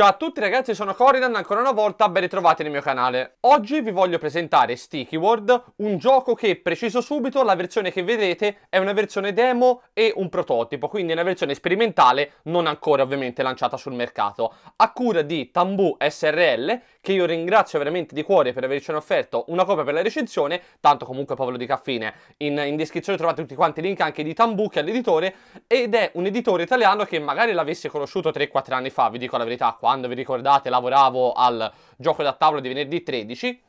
Ciao a tutti ragazzi, sono Coridan, ancora una volta ben ritrovati nel mio canale. Oggi vi voglio presentare Sticky World, un gioco che, preciso subito, la versione che vedete è una versione demo e un prototipo, quindi una versione sperimentale non ancora ovviamente lanciata sul mercato, a cura di Tambu SRL che io ringrazio veramente di cuore per averci offerto una copia per la recensione, tanto comunque Paolo di Caffine, in, in descrizione trovate tutti quanti i link anche di Tambucchi all'editore, ed è un editore italiano che magari l'avessi conosciuto 3-4 anni fa, vi dico la verità, quando vi ricordate lavoravo al gioco da tavolo di venerdì 13,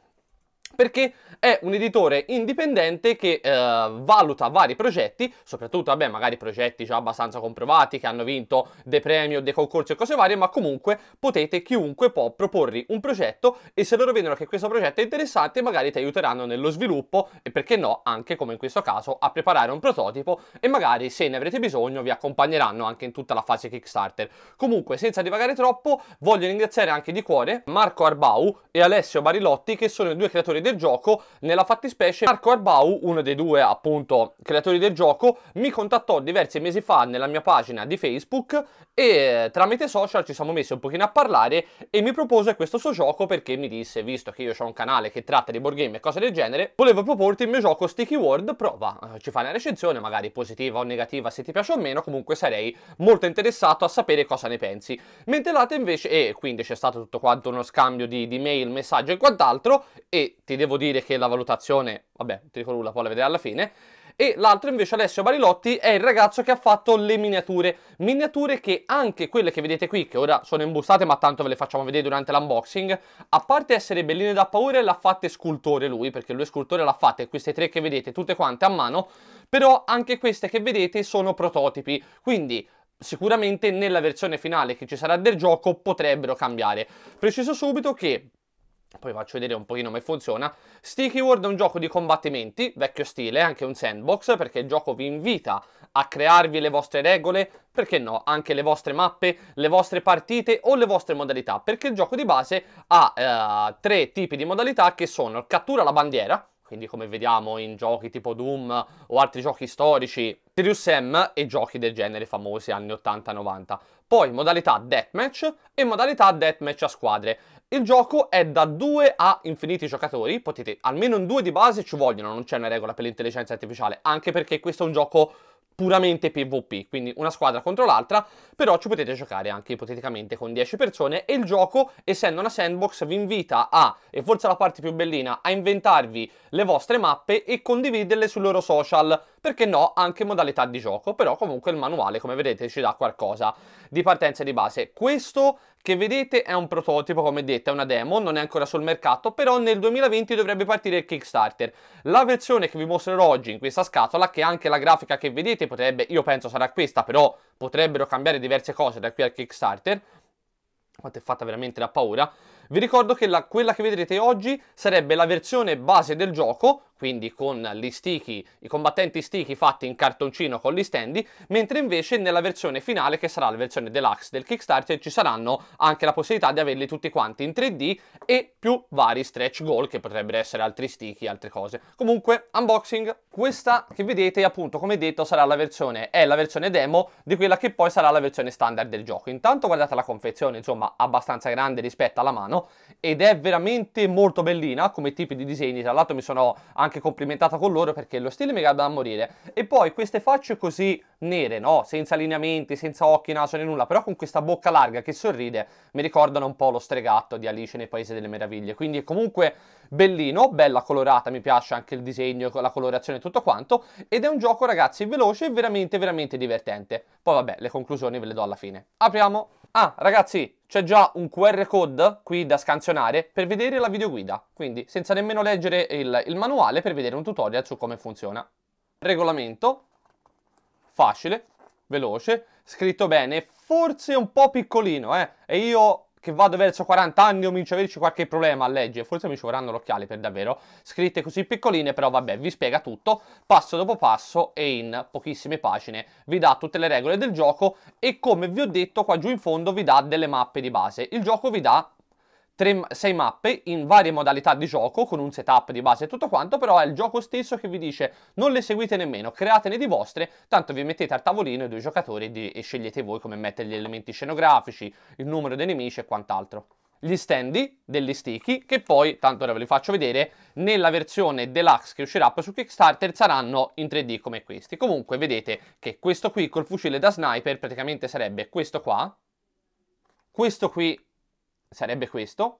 perché è un editore indipendente che eh, valuta vari progetti, soprattutto vabbè, magari progetti già abbastanza comprovati che hanno vinto dei premi o dei concorsi e cose varie, ma comunque potete, chiunque può proporvi un progetto e se loro vedono che questo progetto è interessante magari ti aiuteranno nello sviluppo e perché no anche come in questo caso a preparare un prototipo e magari se ne avrete bisogno vi accompagneranno anche in tutta la fase Kickstarter. Comunque senza divagare troppo voglio ringraziare anche di cuore Marco Arbau e Alessio Barilotti che sono i due creatori creatori del gioco, nella fattispecie Marco Arbau, uno dei due appunto creatori del gioco, mi contattò diversi mesi fa nella mia pagina di Facebook e eh, tramite social ci siamo messi un pochino a parlare e mi propose questo suo gioco perché mi disse, visto che io ho un canale che tratta di board game e cose del genere, volevo proporti il mio gioco Sticky World, prova, eh, ci fai una recensione magari positiva o negativa se ti piace o meno, comunque sarei molto interessato a sapere cosa ne pensi. Mentre l'altro invece, e quindi c'è stato tutto quanto uno scambio di, di mail, messaggio e quant'altro, e ti ti devo dire che la valutazione, vabbè, non ti dico nulla, poi la vedrai alla fine. E l'altro invece Alessio Barilotti è il ragazzo che ha fatto le miniature, miniature che anche quelle che vedete qui, che ora sono imbustate ma tanto ve le facciamo vedere durante l'unboxing, a parte essere belline da paura l'ha fatte scultore lui, perché lui è scultore l'ha fatte, queste tre che vedete tutte quante a mano, però anche queste che vedete sono prototipi, quindi sicuramente nella versione finale che ci sarà del gioco potrebbero cambiare. Preciso subito che poi faccio vedere un pochino come funziona. Sticky World è un gioco di combattimenti, vecchio stile, anche un sandbox, perché il gioco vi invita a crearvi le vostre regole, perché no, anche le vostre mappe, le vostre partite o le vostre modalità, perché il gioco di base ha eh, tre tipi di modalità che sono cattura la bandiera, quindi come vediamo in giochi tipo Doom o altri giochi storici, Serious Sam e giochi del genere famosi anni 80-90. Poi modalità deathmatch e modalità deathmatch a squadre. Il gioco è da 2 a infiniti giocatori, potete almeno in due di base ci vogliono, non c'è una regola per l'intelligenza artificiale, anche perché questo è un gioco puramente PvP, quindi una squadra contro l'altra, però ci potete giocare anche ipoteticamente con 10 persone e il gioco, essendo una sandbox, vi invita a, e forse la parte più bellina, a inventarvi le vostre mappe e condividerle sui loro social perché no anche modalità di gioco, però comunque il manuale come vedete ci dà qualcosa di partenza e di base. Questo che vedete è un prototipo, come detto, è una demo, non è ancora sul mercato, però nel 2020 dovrebbe partire il Kickstarter. La versione che vi mostrerò oggi in questa scatola, che anche la grafica che vedete potrebbe, io penso sarà questa, però potrebbero cambiare diverse cose da qui al Kickstarter, quanto è fatta veramente da paura, vi ricordo che la, quella che vedrete oggi sarebbe la versione base del gioco quindi con gli sticky, i combattenti sticky fatti in cartoncino con gli standy, mentre invece nella versione finale, che sarà la versione deluxe del Kickstarter, ci saranno anche la possibilità di averli tutti quanti in 3D e più vari stretch goal, che potrebbero essere altri sticky, altre cose. Comunque, unboxing. Questa che vedete, appunto, come detto, sarà la versione, è la versione demo di quella che poi sarà la versione standard del gioco. Intanto guardate la confezione, insomma, abbastanza grande rispetto alla mano, ed è veramente molto bellina come tipi di disegni. Tra l'altro mi sono anche anche complimentata con loro perché lo stile mi guarda da morire. E poi queste facce così nere, no? Senza lineamenti, senza occhi, naso né nulla, però con questa bocca larga che sorride, mi ricordano un po' lo stregatto di Alice nei Paesi delle Meraviglie. Quindi è comunque bellino, bella colorata, mi piace anche il disegno, la colorazione e tutto quanto. Ed è un gioco, ragazzi, veloce e veramente, veramente divertente. Poi vabbè, le conclusioni ve le do alla fine. Apriamo! Ah, ragazzi, c'è già un QR code qui da scansionare per vedere la videoguida, quindi senza nemmeno leggere il, il manuale per vedere un tutorial su come funziona. Regolamento, facile, veloce, scritto bene, forse un po' piccolino, eh? E io che vado verso 40 anni o mincio averci qualche problema a leggere, forse mi ci vorranno l'occhiale per davvero, scritte così piccoline, però vabbè, vi spiega tutto, passo dopo passo e in pochissime pagine vi dà tutte le regole del gioco e come vi ho detto qua giù in fondo vi dà delle mappe di base. Il gioco vi dà tre, sei mappe in varie modalità di gioco con un setup di base e tutto quanto, però è il gioco stesso che vi dice non le seguite nemmeno, createne di vostre, tanto vi mettete al tavolino i due giocatori di, e scegliete voi come mettere gli elementi scenografici, il numero dei nemici e quant'altro gli standy degli sticky che poi, tanto ora ve li faccio vedere, nella versione deluxe che uscirà su Kickstarter saranno in 3D come questi. Comunque vedete che questo qui col fucile da sniper praticamente sarebbe questo qua, questo qui sarebbe questo.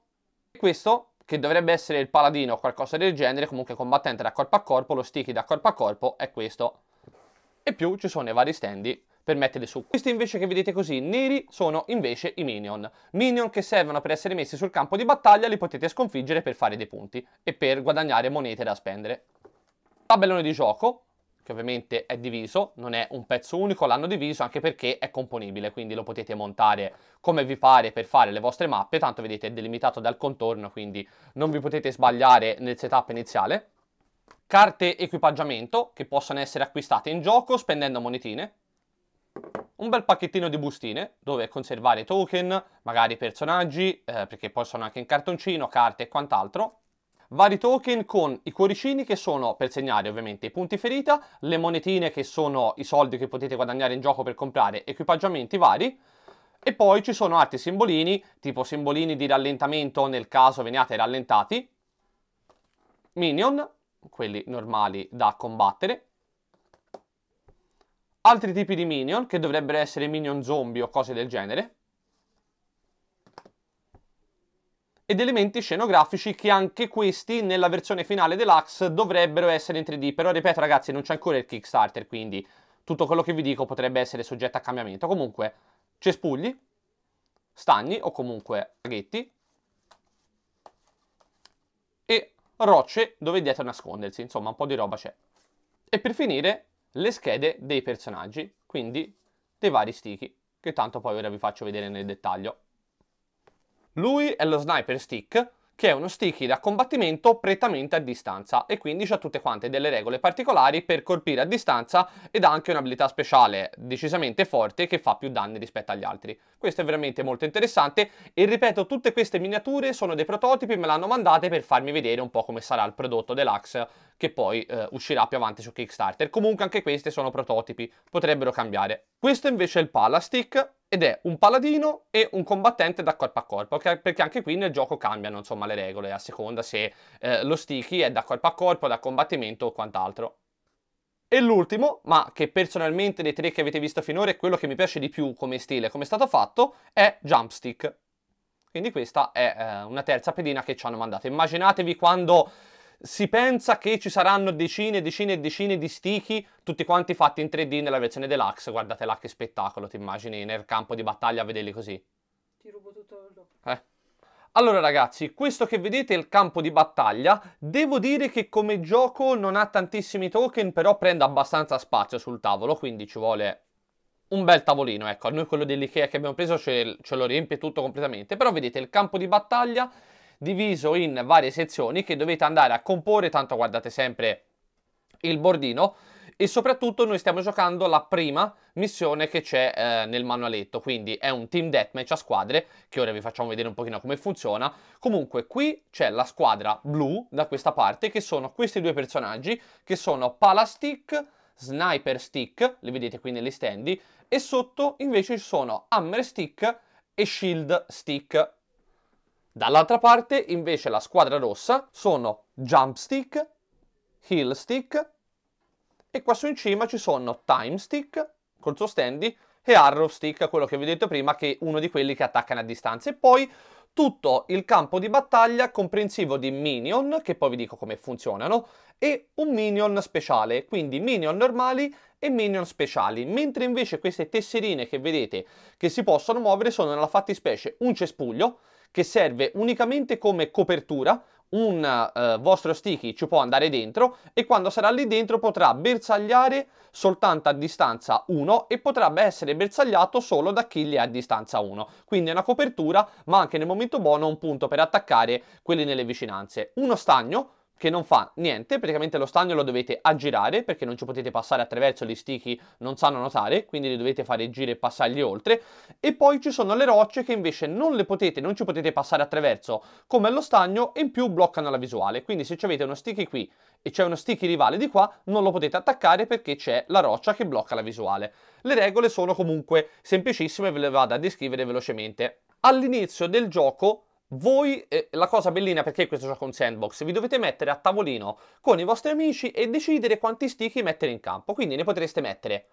E questo, che dovrebbe essere il paladino o qualcosa del genere, comunque combattente da corpo a corpo, lo sticky da corpo a corpo è questo. E più ci sono i vari standi per metterli su. Questi invece che vedete così neri sono invece i minion. Minion che servono per essere messi sul campo di battaglia, li potete sconfiggere per fare dei punti e per guadagnare monete da spendere. Tabellone di gioco, che ovviamente è diviso, non è un pezzo unico, l'hanno diviso anche perché è componibile, quindi lo potete montare come vi pare per fare le vostre mappe, tanto vedete è delimitato dal contorno, quindi non vi potete sbagliare nel setup iniziale. Carte equipaggiamento che possono essere acquistate in gioco spendendo monetine. Un bel pacchettino di bustine dove conservare token, magari personaggi, eh, perché poi sono anche in cartoncino, carte e quant'altro vari token con i cuoricini che sono per segnare ovviamente i punti ferita, le monetine che sono i soldi che potete guadagnare in gioco per comprare equipaggiamenti vari e poi ci sono altri simbolini, tipo simbolini di rallentamento nel caso veniate rallentati, minion, quelli normali da combattere, altri tipi di minion che dovrebbero essere minion zombie o cose del genere, ed elementi scenografici che anche questi nella versione finale deluxe dovrebbero essere in 3D, però ripeto ragazzi non c'è ancora il Kickstarter, quindi tutto quello che vi dico potrebbe essere soggetto a cambiamento. Comunque, cespugli, stagni o comunque aghetti e rocce dove dietro nascondersi, insomma un po' di roba c'è. E per finire le schede dei personaggi, quindi dei vari stichi, che tanto poi ora vi faccio vedere nel dettaglio. Lui è lo sniper stick, che è uno stick da combattimento prettamente a distanza e quindi ha tutte quante delle regole particolari per colpire a distanza ed ha anche un'abilità speciale decisamente forte che fa più danni rispetto agli altri. Questo è veramente molto interessante e ripeto tutte queste miniature sono dei prototipi, me le hanno mandate per farmi vedere un po' come sarà il prodotto deluxe che poi eh, uscirà più avanti su Kickstarter. Comunque anche queste sono prototipi, potrebbero cambiare. Questo invece è il Palastick, ed è un paladino e un combattente da corpo a corpo, perché anche qui nel gioco cambiano insomma, le regole a seconda se eh, lo sticky è da corpo a corpo, da combattimento o quant'altro. E l'ultimo, ma che personalmente dei tre che avete visto finora è quello che mi piace di più come stile, come è stato fatto, è Jumpstick. Quindi questa è eh, una terza pedina che ci hanno mandato. Immaginatevi quando si pensa che ci saranno decine e decine e decine di stichi, tutti quanti fatti in 3D nella versione deluxe. Guardate là che spettacolo, ti immagini nel campo di battaglia a vederli così. Ti rubo tutto il dopo. Eh. Allora ragazzi, questo che vedete è il campo di battaglia, devo dire che come gioco non ha tantissimi token, però prende abbastanza spazio sul tavolo, quindi ci vuole un bel tavolino, ecco, a noi quello dell'Ikea che abbiamo preso ce, ce lo riempie tutto completamente, però vedete il campo di battaglia diviso in varie sezioni che dovete andare a comporre, tanto guardate sempre il bordino e soprattutto noi stiamo giocando la prima missione che c'è eh, nel manualetto, quindi è un team deathmatch a squadre, che ora vi facciamo vedere un pochino come funziona. Comunque qui c'è la squadra blu da questa parte, che sono questi due personaggi, che sono Palastick, Sniper Stick, li vedete qui negli standi, e sotto invece ci sono Hammer Stick e Shield Stick, Dall'altra parte invece la squadra rossa sono jump stick, heel stick e qua su in cima ci sono time stick col suo standy e arrow stick, quello che vi ho detto prima che è uno di quelli che attaccano a distanza e poi tutto il campo di battaglia comprensivo di minion, che poi vi dico come funzionano, e un minion speciale, quindi minion normali e minion speciali, mentre invece queste tesserine che vedete che si possono muovere sono nella fattispecie un cespuglio che serve unicamente come copertura un eh, vostro sticky ci può andare dentro e quando sarà lì dentro potrà bersagliare soltanto a distanza 1 e potrebbe essere bersagliato solo da chi gli è a distanza 1 quindi è una copertura ma anche nel momento buono un punto per attaccare quelli nelle vicinanze uno stagno che non fa niente, praticamente lo stagno lo dovete aggirare perché non ci potete passare attraverso, gli stichi non sanno notare, quindi li dovete fare giri e passargli oltre. E poi ci sono le rocce che invece non le potete, non ci potete passare attraverso come lo stagno e in più bloccano la visuale, quindi se avete uno sticky qui e c'è uno sticky rivale di qua, non lo potete attaccare perché c'è la roccia che blocca la visuale. Le regole sono comunque semplicissime, ve le vado a descrivere velocemente. All'inizio del gioco voi, eh, la cosa bellina perché questo gioco è un sandbox, vi dovete mettere a tavolino con i vostri amici e decidere quanti sticky mettere in campo. Quindi ne potreste mettere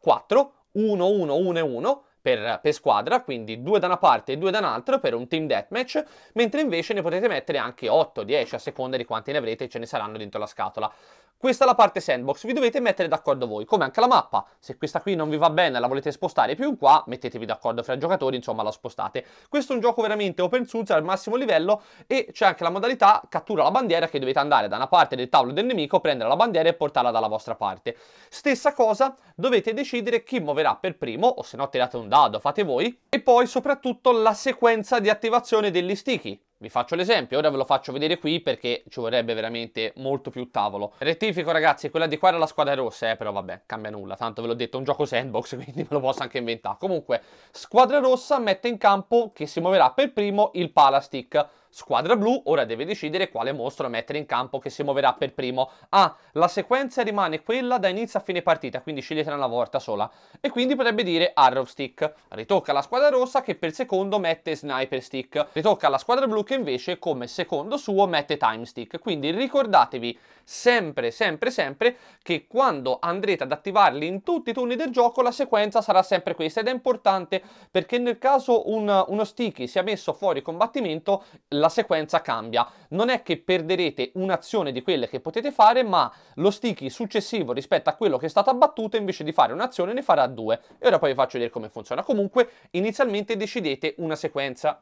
4, 1, 1, 1 e 1 per, per squadra, quindi due da una parte e due da un'altra per un team deathmatch, mentre invece ne potete mettere anche 8, 10 a seconda di quanti ne avrete e ce ne saranno dentro la scatola. Questa è la parte sandbox, vi dovete mettere d'accordo voi, come anche la mappa. Se questa qui non vi va bene e la volete spostare più in qua, mettetevi d'accordo fra i giocatori, insomma la spostate. Questo è un gioco veramente open source al massimo livello e c'è anche la modalità cattura la bandiera che dovete andare da una parte del tavolo del nemico, prendere la bandiera e portarla dalla vostra parte. Stessa cosa, dovete decidere chi muoverà per primo, o se no tirate un dado, fate voi, e poi soprattutto la sequenza di attivazione degli sticky. Vi faccio l'esempio, ora ve lo faccio vedere qui perché ci vorrebbe veramente molto più tavolo. Rettifico ragazzi, quella di qua era la squadra rossa, eh, però vabbè, cambia nulla, tanto ve l'ho detto, è un gioco sandbox, quindi me lo posso anche inventare. Comunque, squadra rossa mette in campo, che si muoverà per primo, il Palastick Squadra blu ora deve decidere quale mostro mettere in campo che si muoverà per primo. Ah, la sequenza rimane quella da inizio a fine partita, quindi scegliete una volta sola. E quindi potrebbe dire Arrow Stick. Ritocca la squadra rossa che per secondo mette Sniper Stick. Ritocca la squadra blu che invece come secondo suo mette Time Stick. Quindi ricordatevi sempre, sempre, sempre che quando andrete ad attivarli in tutti i turni del gioco la sequenza sarà sempre questa ed è importante perché nel caso un, uno sticky sia messo fuori combattimento la la sequenza cambia. Non è che perderete un'azione di quelle che potete fare, ma lo sticky successivo rispetto a quello che è stato abbattuto, invece di fare un'azione ne farà due. E ora poi vi faccio vedere come funziona. Comunque, inizialmente decidete una sequenza.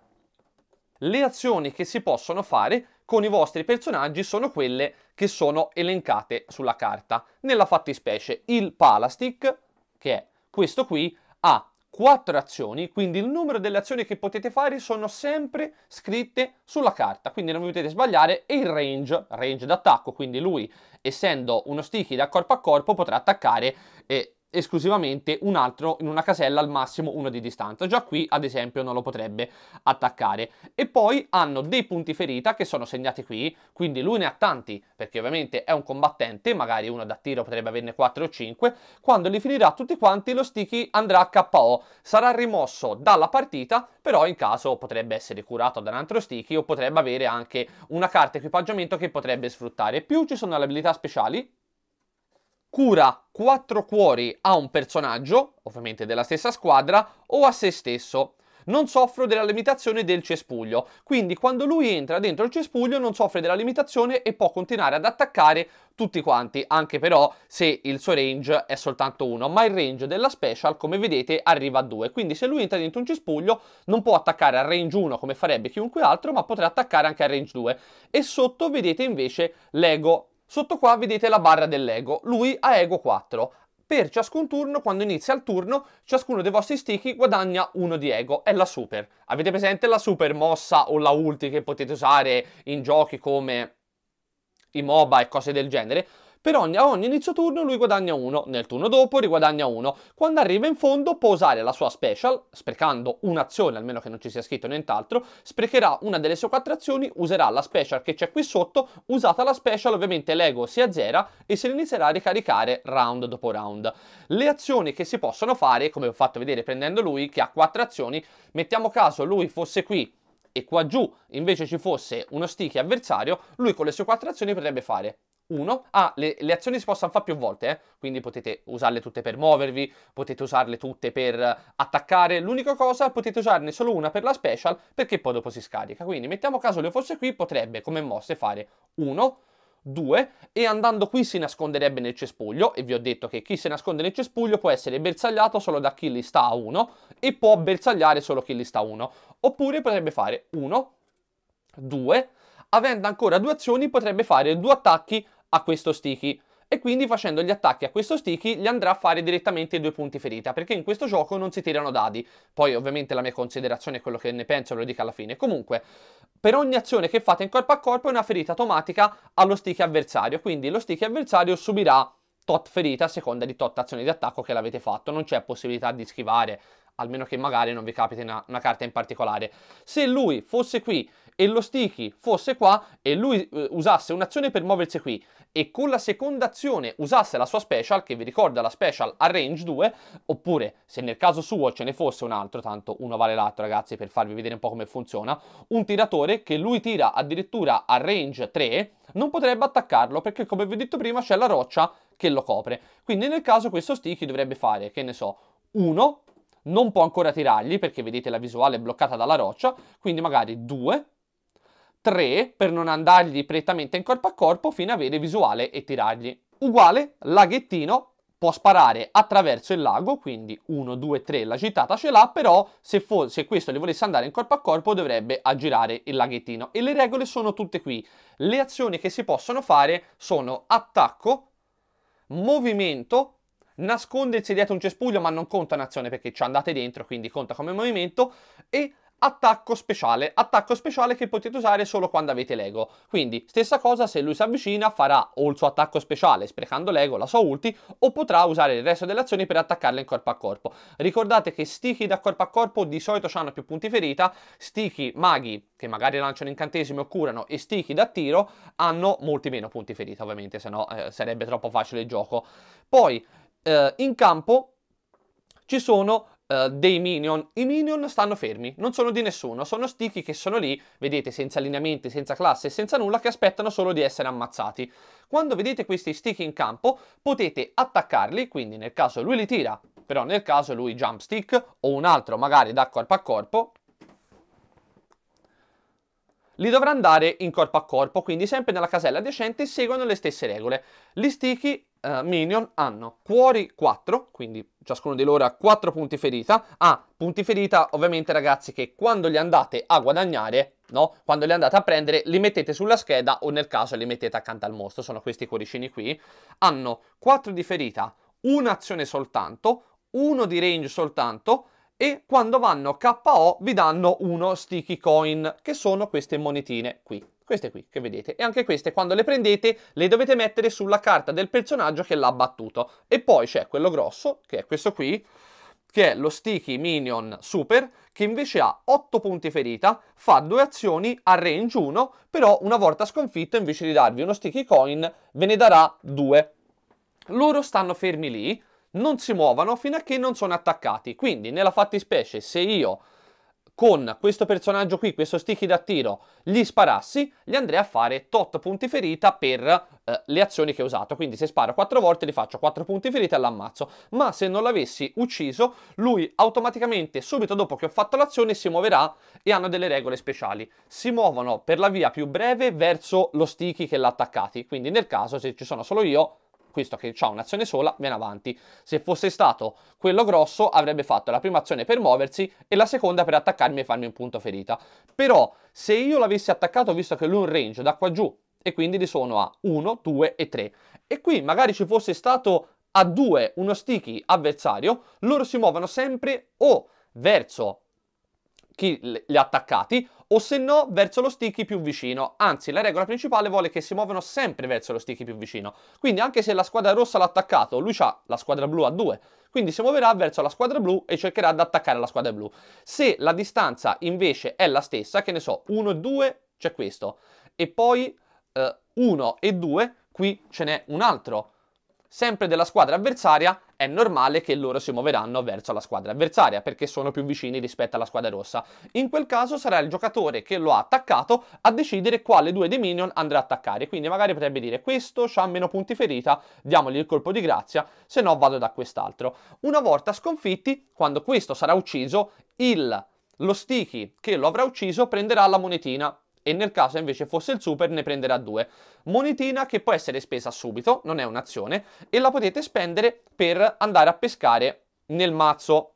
Le azioni che si possono fare con i vostri personaggi sono quelle che sono elencate sulla carta. Nella fattispecie il Palastick, che è questo qui, ha quattro azioni, quindi il numero delle azioni che potete fare sono sempre scritte sulla carta, quindi non vi potete sbagliare, e il range, range d'attacco, quindi lui essendo uno sticky da corpo a corpo potrà attaccare eh, esclusivamente un altro in una casella al massimo uno di distanza. Già qui ad esempio non lo potrebbe attaccare. E poi hanno dei punti ferita che sono segnati qui, quindi lui ne ha tanti perché ovviamente è un combattente, magari uno da tiro potrebbe averne 4 o 5. Quando li finirà tutti quanti lo sticky andrà a KO, sarà rimosso dalla partita, però in caso potrebbe essere curato da un altro sticky o potrebbe avere anche una carta equipaggiamento che potrebbe sfruttare. Più ci sono le abilità speciali cura quattro cuori a un personaggio, ovviamente della stessa squadra, o a se stesso. Non soffro della limitazione del cespuglio, quindi quando lui entra dentro il cespuglio non soffre della limitazione e può continuare ad attaccare tutti quanti, anche però se il suo range è soltanto uno, ma il range della special come vedete arriva a 2, quindi se lui entra dentro un cespuglio non può attaccare a range 1 come farebbe chiunque altro, ma potrà attaccare anche a range 2 e sotto vedete invece l'ego Sotto qua vedete la barra dell'ego, lui ha ego 4. Per ciascun turno, quando inizia il turno, ciascuno dei vostri sticky guadagna uno di ego, è la super. Avete presente la super mossa o la ulti che potete usare in giochi come i MOBA e cose del genere? Per ogni, ogni inizio turno lui guadagna 1, nel turno dopo riguadagna 1. Quando arriva in fondo può usare la sua special, sprecando un'azione, almeno che non ci sia scritto nient'altro, sprecherà una delle sue quattro azioni, userà la special che c'è qui sotto, usata la special ovviamente l'ego si azzera e se ne inizierà a ricaricare round dopo round. Le azioni che si possono fare, come ho fatto vedere prendendo lui, che ha quattro azioni, mettiamo caso lui fosse qui e qua giù invece ci fosse uno sticky avversario, lui con le sue quattro azioni potrebbe fare 1. Ah, le, le, azioni si possono fare più volte, eh? quindi potete usarle tutte per muovervi, potete usarle tutte per eh, attaccare. L'unica cosa, potete usarne solo una per la special perché poi dopo si scarica. Quindi mettiamo caso le fosse qui, potrebbe come mosse fare 1, 2 e andando qui si nasconderebbe nel cespuglio e vi ho detto che chi si nasconde nel cespuglio può essere bersagliato solo da chi li sta a 1 e può bersagliare solo chi li sta a 1. Oppure potrebbe fare 1, 2 avendo ancora due azioni potrebbe fare due attacchi a questo sticky e quindi facendo gli attacchi a questo sticky gli andrà a fare direttamente i due punti ferita, perché in questo gioco non si tirano dadi. Poi ovviamente la mia considerazione è quello che ne penso, lo dico alla fine. Comunque, per ogni azione che fate in corpo a corpo è una ferita automatica allo sticky avversario, quindi lo sticky avversario subirà tot ferita a seconda di tot azioni di attacco che l'avete fatto, non c'è possibilità di schivare, almeno che magari non vi capiti una, una, carta in particolare. Se lui fosse qui e lo sticky fosse qua e lui eh, usasse un'azione per muoversi qui e con la seconda azione usasse la sua special, che vi ricorda la special a range 2, oppure se nel caso suo ce ne fosse un altro, tanto uno vale l'altro ragazzi per farvi vedere un po' come funziona, un tiratore che lui tira addirittura a range 3, non potrebbe attaccarlo perché come vi ho detto prima c'è la roccia che lo copre. Quindi nel caso questo sticky dovrebbe fare, che ne so, 1, non può ancora tirargli perché vedete la visuale è bloccata dalla roccia, quindi magari 2, 3 per non andargli prettamente in corpo a corpo fino ad avere visuale e tirargli. Uguale, laghettino può sparare attraverso il lago, quindi 1, 2, 3 la gittata ce l'ha, però se, se questo gli volesse andare in corpo a corpo dovrebbe aggirare il laghettino. E le regole sono tutte qui. Le azioni che si possono fare sono attacco, movimento, nascondersi dietro un cespuglio ma non conta un'azione perché ci andate dentro, quindi conta come movimento, e attacco speciale, attacco speciale che potete usare solo quando avete Lego. Quindi stessa cosa se lui si avvicina farà o il suo attacco speciale sprecando Lego, la sua ulti, o potrà usare il resto delle azioni per attaccarla in corpo a corpo. Ricordate che sticky da corpo a corpo di solito hanno più punti ferita, sticky maghi che magari lanciano incantesimi o curano e sticky da tiro hanno molti meno punti ferita ovviamente, se no eh, sarebbe troppo facile il gioco. Poi eh, in campo ci sono eh, dei minion. I minion stanno fermi, non sono di nessuno, sono stichi che sono lì, vedete, senza allineamenti, senza classe, senza nulla, che aspettano solo di essere ammazzati. Quando vedete questi stichi in campo potete attaccarli, quindi nel caso lui li tira, però nel caso lui jump stick o un altro magari da corpo a corpo, li dovrà andare in corpo a corpo, quindi sempre nella casella adiacente seguono le stesse regole. Gli stichi eh, minion hanno cuori 4, quindi ciascuno di loro ha 4 punti ferita. Ah, punti ferita ovviamente ragazzi che quando li andate a guadagnare, no? Quando li andate a prendere li mettete sulla scheda o nel caso li mettete accanto al mostro, sono questi cuoricini qui. Hanno 4 di ferita, un'azione soltanto, uno di range soltanto, e quando vanno KO vi danno uno sticky coin, che sono queste monetine qui. Queste qui che vedete. E anche queste quando le prendete le dovete mettere sulla carta del personaggio che l'ha battuto. E poi c'è quello grosso, che è questo qui, che è lo Sticky Minion Super, che invece ha 8 punti ferita, fa due azioni a range 1, però una volta sconfitto invece di darvi uno Sticky Coin ve ne darà 2. Loro stanno fermi lì, non si muovono fino a che non sono attaccati, quindi nella fattispecie se io con questo personaggio qui, questo sticky da tiro, gli sparassi, gli andrei a fare tot punti ferita per eh, le azioni che ho usato. Quindi se sparo 4 volte gli faccio 4 punti ferita e l'ammazzo. Ma se non l'avessi ucciso, lui automaticamente, subito dopo che ho fatto l'azione, si muoverà e hanno delle regole speciali. Si muovono per la via più breve verso lo sticky che l'ha attaccati. Quindi nel caso, se ci sono solo io, questo che ha un'azione sola viene avanti. Se fosse stato quello grosso avrebbe fatto la prima azione per muoversi e la seconda per attaccarmi e farmi un punto ferita. Però se io l'avessi attaccato visto che lui è un range da qua giù e quindi li sono a 1, 2 e 3 e qui magari ci fosse stato a 2 uno sticky avversario, loro si muovono sempre o verso chi li ha attaccati o se no verso lo sticky più vicino. Anzi, la regola principale vuole che si muovano sempre verso lo sticky più vicino. Quindi anche se la squadra rossa l'ha attaccato, lui ha la squadra blu a due. Quindi si muoverà verso la squadra blu e cercherà di attaccare la squadra blu. Se la distanza invece è la stessa, che ne so, 1 e 2 c'è questo e poi 1 eh, e 2 qui ce n'è un altro sempre della squadra avversaria, è normale che loro si muoveranno verso la squadra avversaria perché sono più vicini rispetto alla squadra rossa. In quel caso sarà il giocatore che lo ha attaccato a decidere quale due dei minion andrà a attaccare. Quindi magari potrebbe dire questo ha meno punti ferita, diamogli il colpo di grazia, se no vado da quest'altro. Una volta sconfitti, quando questo sarà ucciso, il, lo sticky che lo avrà ucciso prenderà la monetina e nel caso invece fosse il super ne prenderà due. Monetina che può essere spesa subito, non è un'azione, e la potete spendere per andare a pescare nel mazzo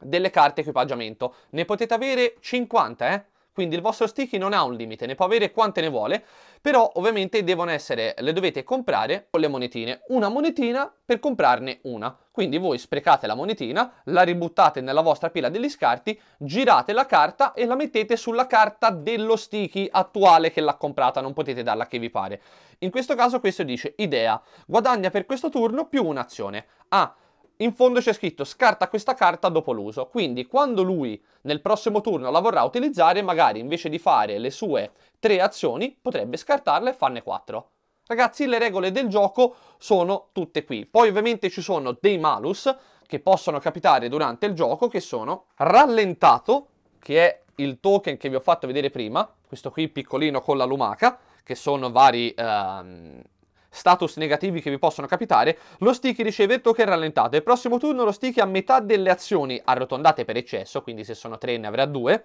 delle carte equipaggiamento. Ne potete avere 50, eh? Quindi il vostro sticky non ha un limite, ne può avere quante ne vuole, però ovviamente devono essere, le dovete comprare con le monetine. Una monetina per comprarne una. Quindi voi sprecate la monetina, la ributtate nella vostra pila degli scarti, girate la carta e la mettete sulla carta dello sticky attuale che l'ha comprata, non potete darla che vi pare. In questo caso questo dice idea, guadagna per questo turno più un'azione. Ah, in fondo c'è scritto scarta questa carta dopo l'uso, quindi quando lui nel prossimo turno la vorrà utilizzare, magari invece di fare le sue tre azioni, potrebbe scartarla e farne quattro. Ragazzi, le regole del gioco sono tutte qui. Poi ovviamente ci sono dei malus che possono capitare durante il gioco, che sono rallentato, che è il token che vi ho fatto vedere prima, questo qui piccolino con la lumaca, che sono vari... Ehm status negativi che vi possono capitare, lo sticky riceve token rallentato. Il prossimo turno lo sticky ha metà delle azioni arrotondate per eccesso, quindi se sono 3 ne avrà 2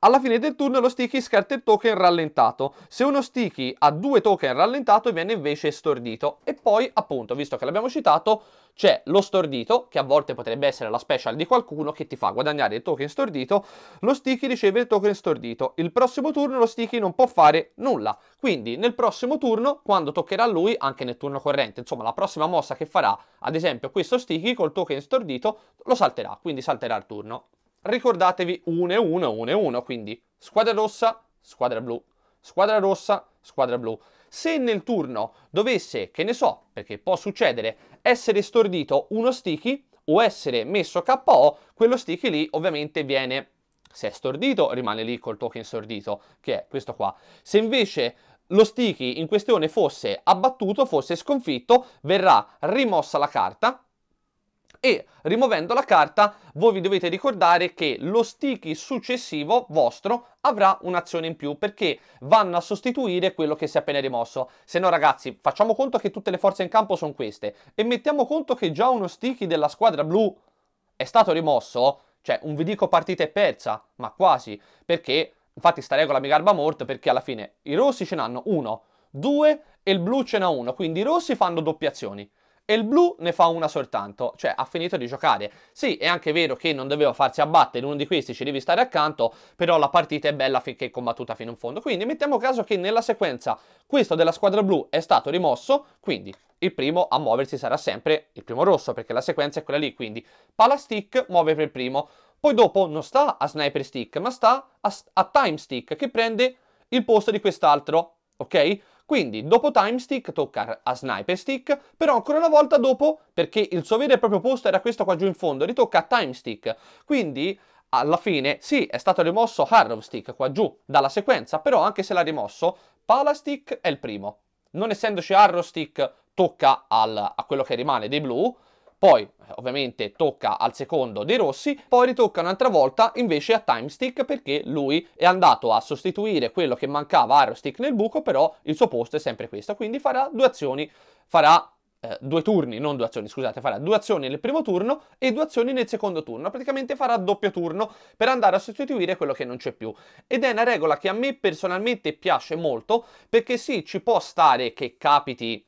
alla fine del turno lo sticky scarta il token rallentato. Se uno sticky ha due token rallentato viene invece stordito. E poi appunto, visto che l'abbiamo citato, c'è lo stordito, che a volte potrebbe essere la special di qualcuno che ti fa guadagnare il token stordito, lo sticky riceve il token stordito, il prossimo turno lo sticky non può fare nulla, quindi nel prossimo turno, quando toccherà a lui, anche nel turno corrente, insomma la prossima mossa che farà, ad esempio questo sticky col token stordito, lo salterà, quindi salterà il turno ricordatevi 1 e 1, 1 e 1, quindi squadra rossa, squadra blu, squadra rossa, squadra blu. Se nel turno dovesse, che ne so, perché può succedere, essere stordito uno sticky o essere messo KO, quello sticky lì ovviamente viene, se è stordito rimane lì col token stordito, che è questo qua. Se invece lo sticky in questione fosse abbattuto, fosse sconfitto, verrà rimossa la carta, e rimuovendo la carta voi vi dovete ricordare che lo sticky successivo vostro avrà un'azione in più perché vanno a sostituire quello che si è appena rimosso. Se no ragazzi facciamo conto che tutte le forze in campo sono queste e mettiamo conto che già uno sticky della squadra blu è stato rimosso, cioè un vi dico partita è persa, ma quasi, perché infatti sta regola mi garba molto perché alla fine i rossi ce n'hanno uno, due e il blu ce n'ha uno, quindi i rossi fanno doppie azioni e il blu ne fa una soltanto, cioè ha finito di giocare. Sì, è anche vero che non doveva farsi abbattere, uno di questi ci devi stare accanto, però la partita è bella finché è combattuta fino in fondo. Quindi mettiamo caso che nella sequenza questo della squadra blu è stato rimosso, quindi il primo a muoversi sarà sempre il primo rosso, perché la sequenza è quella lì, quindi pala stick muove per primo, poi dopo non sta a sniper stick, ma sta a, a time stick, che prende il posto di quest'altro, ok? Quindi dopo time stick tocca a sniper stick, però ancora una volta dopo, perché il suo vero e proprio posto era questo qua giù in fondo, ritocca a time stick. Quindi alla fine sì, è stato rimosso Harrow stick qua giù dalla sequenza, però anche se l'ha rimosso, pala stick è il primo. Non essendoci Harrow stick tocca al, a quello che rimane dei blu, poi ovviamente tocca al secondo dei rossi, poi ritocca un'altra volta invece a Timestick perché lui è andato a sostituire quello che mancava a Aerostick nel buco, però il suo posto è sempre questo, quindi farà due azioni, farà eh, due turni, non due azioni, scusate, farà due azioni nel primo turno e due azioni nel secondo turno, praticamente farà doppio turno per andare a sostituire quello che non c'è più. Ed è una regola che a me personalmente piace molto perché sì, ci può stare che capiti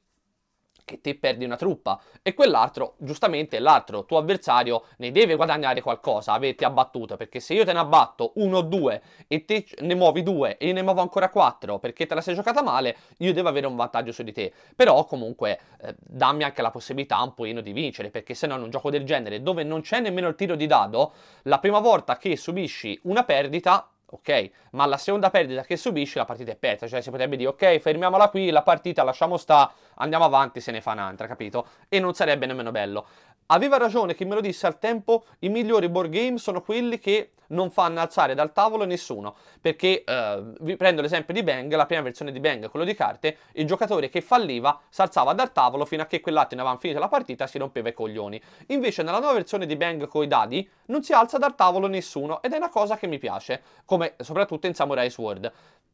che te perdi una truppa e quell'altro, giustamente l'altro tuo avversario ne deve guadagnare qualcosa, averti abbattuto, perché se io te ne abbatto uno o due e te ne muovi due e io ne muovo ancora quattro perché te la sei giocata male, io devo avere un vantaggio su di te, però comunque eh, dammi anche la possibilità un pochino di vincere, perché se no in un gioco del genere dove non c'è nemmeno il tiro di dado, la prima volta che subisci una perdita ok? Ma la seconda perdita che subisce la partita è persa, cioè si potrebbe dire ok, fermiamola qui, la partita lasciamo sta, andiamo avanti, se ne fa un'altra, capito? E non sarebbe nemmeno bello. Aveva ragione chi me lo disse al tempo, i migliori board game sono quelli che non fanno alzare dal tavolo nessuno, perché eh, vi prendo l'esempio di Bang, la prima versione di Bang, quello di carte, il giocatore che falliva si alzava dal tavolo fino a che quell'altro non aveva finito la partita e si rompeva i coglioni. Invece nella nuova versione di Bang con i dadi non si alza dal tavolo nessuno ed è una cosa che mi piace, come soprattutto in Samurai Sword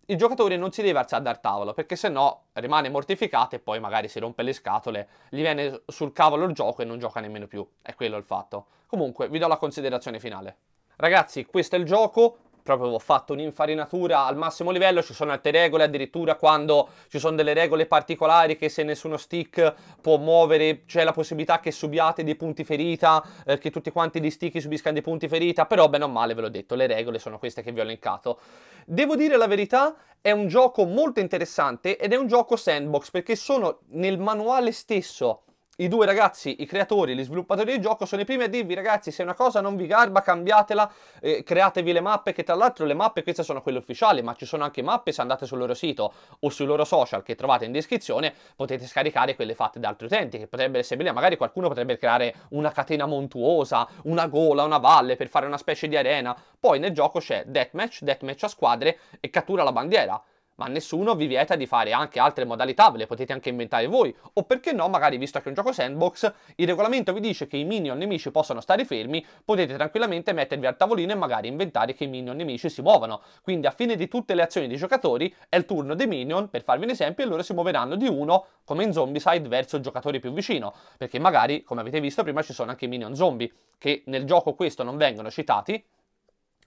il giocatore non si deve alzare dal tavolo perché se no rimane mortificato e poi magari si rompe le scatole, gli viene sul cavolo il gioco e non gioca nemmeno più. È quello il fatto. Comunque vi do la considerazione finale. Ragazzi, questo è il gioco, proprio ho fatto un'infarinatura al massimo livello, ci sono altre regole, addirittura quando ci sono delle regole particolari che se nessuno stick può muovere c'è la possibilità che subiate dei punti ferita, eh, che tutti quanti gli stick subiscano dei punti ferita, però bene o male ve l'ho detto, le regole sono queste che vi ho elencato. Devo dire la verità, è un gioco molto interessante ed è un gioco sandbox perché sono nel manuale stesso i due ragazzi, i creatori, gli sviluppatori del gioco, sono i primi a dirvi ragazzi se una cosa non vi garba cambiatela, eh, createvi le mappe che tra l'altro le mappe queste sono quelle ufficiali, ma ci sono anche mappe se andate sul loro sito o sui loro social che trovate in descrizione potete scaricare quelle fatte da altri utenti che potrebbero essere belle, magari qualcuno potrebbe creare una catena montuosa, una gola, una valle per fare una specie di arena, poi nel gioco c'è deathmatch, deathmatch a squadre e cattura la bandiera ma nessuno vi vieta di fare anche altre modalità, ve le potete anche inventare voi, o perché no, magari visto che è un gioco sandbox, il regolamento vi dice che i minion nemici possono stare fermi, potete tranquillamente mettervi al tavolino e magari inventare che i minion nemici si muovano. Quindi a fine di tutte le azioni dei giocatori è il turno dei minion, per farvi un esempio, e loro si muoveranno di uno, come in Zombicide, verso il giocatore più vicino, perché magari, come avete visto prima, ci sono anche i minion zombie, che nel gioco questo non vengono citati,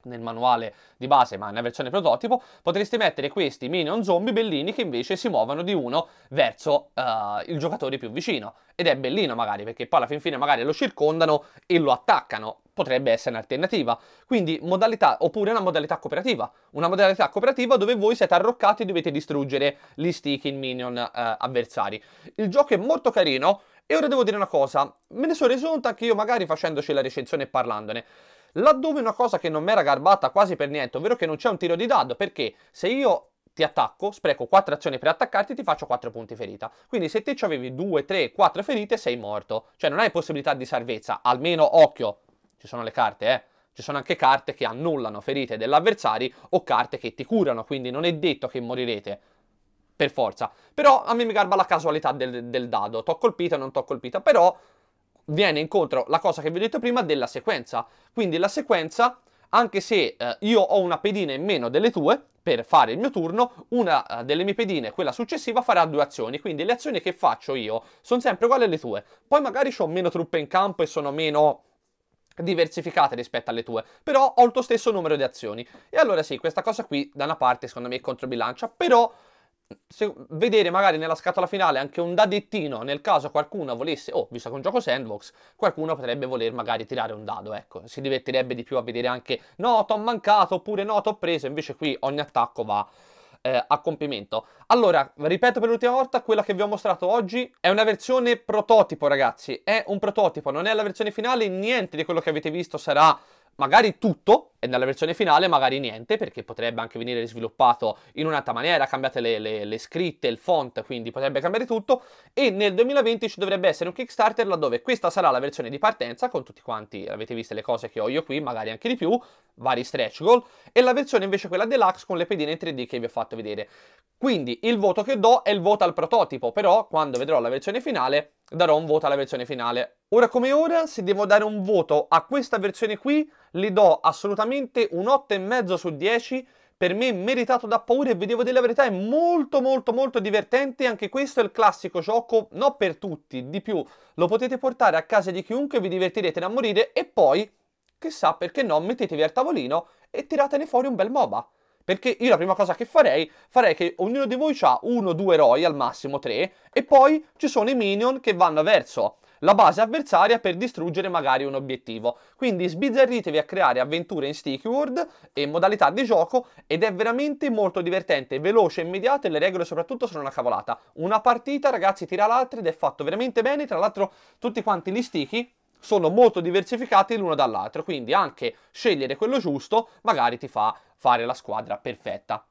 nel manuale di base, ma nella versione prototipo, potresti mettere questi minion zombie bellini che invece si muovono di uno verso uh, il giocatore più vicino. Ed è bellino magari, perché poi alla fin fine magari lo circondano e lo attaccano. Potrebbe essere un'alternativa. Quindi modalità, oppure una modalità cooperativa. Una modalità cooperativa dove voi siete arroccati e dovete distruggere gli sticking minion uh, avversari. Il gioco è molto carino. E ora devo dire una cosa, me ne sono resunta anche io magari facendoci la recensione e parlandone. Laddove una cosa che non mi era garbata quasi per niente, ovvero che non c'è un tiro di dado, perché se io ti attacco, spreco 4 azioni per attaccarti, ti faccio 4 punti ferita. Quindi se te ci avevi 2, 3, 4 ferite, sei morto. Cioè non hai possibilità di salvezza, almeno occhio, ci sono le carte, eh. Ci sono anche carte che annullano ferite dell'avversario o carte che ti curano, quindi non è detto che morirete per forza. Però a me mi garba la casualità del, del dado. T'ho colpita o non t'ho colpita, però viene incontro la cosa che vi ho detto prima della sequenza. Quindi la sequenza, anche se eh, io ho una pedina in meno delle tue, per fare il mio turno, una eh, delle mie pedine, quella successiva, farà due azioni, quindi le azioni che faccio io sono sempre uguali alle tue. Poi magari ho meno truppe in campo e sono meno diversificate rispetto alle tue, però ho il tuo stesso numero di azioni. E allora sì, questa cosa qui da una parte secondo me è controbilancia, però se, vedere magari nella scatola finale anche un dadettino nel caso qualcuno volesse, oh, visto che un gioco sandbox, qualcuno potrebbe voler magari tirare un dado, ecco, si divertirebbe di più a vedere anche no, t'ho mancato oppure no, t'ho preso, invece qui ogni attacco va eh, a compimento. Allora, ripeto per l'ultima volta, quella che vi ho mostrato oggi è una versione prototipo, ragazzi, è un prototipo, non è la versione finale, niente di quello che avete visto sarà magari tutto, e nella versione finale magari niente perché potrebbe anche venire sviluppato in un'altra maniera, cambiate le, le, le, scritte, il font, quindi potrebbe cambiare tutto e nel 2020 ci dovrebbe essere un Kickstarter laddove questa sarà la versione di partenza con tutti quanti, avete visto le cose che ho io qui, magari anche di più, vari stretch goal e la versione invece quella deluxe con le pedine in 3D che vi ho fatto vedere. Quindi il voto che do è il voto al prototipo, però quando vedrò la versione finale darò un voto alla versione finale. Ora come ora, se devo dare un voto a questa versione qui, li do assolutamente veramente un 8,5 su 10 per me meritato da paura e vi devo dire la verità è molto molto molto divertente anche questo è il classico gioco non per tutti di più lo potete portare a casa di chiunque vi divertirete da morire e poi chissà perché no mettetevi al tavolino e tiratene fuori un bel MOBA perché io la prima cosa che farei farei che ognuno di voi ha uno due eroi al massimo tre e poi ci sono i minion che vanno verso la base avversaria per distruggere magari un obiettivo. Quindi sbizzarritevi a creare avventure in sticky world e modalità di gioco ed è veramente molto divertente, veloce, immediato e le regole soprattutto sono una cavolata. Una partita ragazzi tira l'altra ed è fatto veramente bene, tra l'altro tutti quanti gli sticky sono molto diversificati l'uno dall'altro, quindi anche scegliere quello giusto magari ti fa fare la squadra perfetta.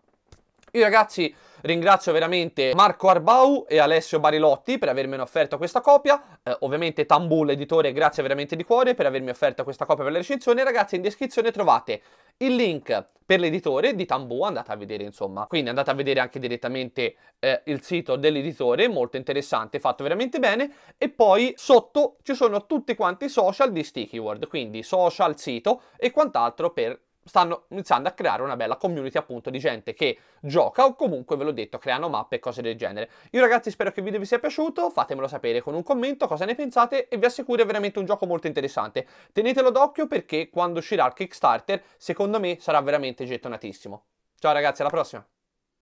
Io ragazzi ringrazio veramente Marco Arbau e Alessio Barilotti per avermi offerto questa copia, eh, ovviamente Tambul editore grazie veramente di cuore per avermi offerto questa copia per la recensione, ragazzi in descrizione trovate il link per l'editore di Tambu, andate a vedere insomma, quindi andate a vedere anche direttamente eh, il sito dell'editore, molto interessante, fatto veramente bene, e poi sotto ci sono tutti quanti i social di Sticky World, quindi social, sito e quant'altro per stanno iniziando a creare una bella community appunto di gente che gioca o comunque ve l'ho detto creano mappe e cose del genere io ragazzi spero che il video vi sia piaciuto fatemelo sapere con un commento cosa ne pensate e vi assicuro è veramente un gioco molto interessante tenetelo d'occhio perché quando uscirà il kickstarter secondo me sarà veramente gettonatissimo ciao ragazzi alla prossima